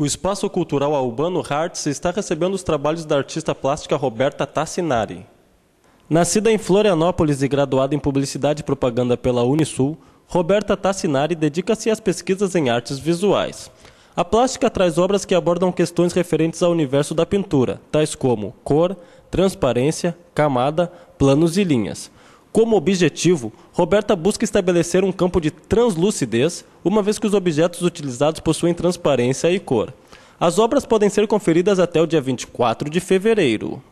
O Espaço Cultural Albano Hartz está recebendo os trabalhos da artista plástica Roberta Tassinari. Nascida em Florianópolis e graduada em Publicidade e Propaganda pela Unisul, Roberta Tassinari dedica-se às pesquisas em artes visuais. A plástica traz obras que abordam questões referentes ao universo da pintura, tais como cor, transparência, camada, planos e linhas. Como objetivo, Roberta busca estabelecer um campo de translucidez, uma vez que os objetos utilizados possuem transparência e cor. As obras podem ser conferidas até o dia 24 de fevereiro.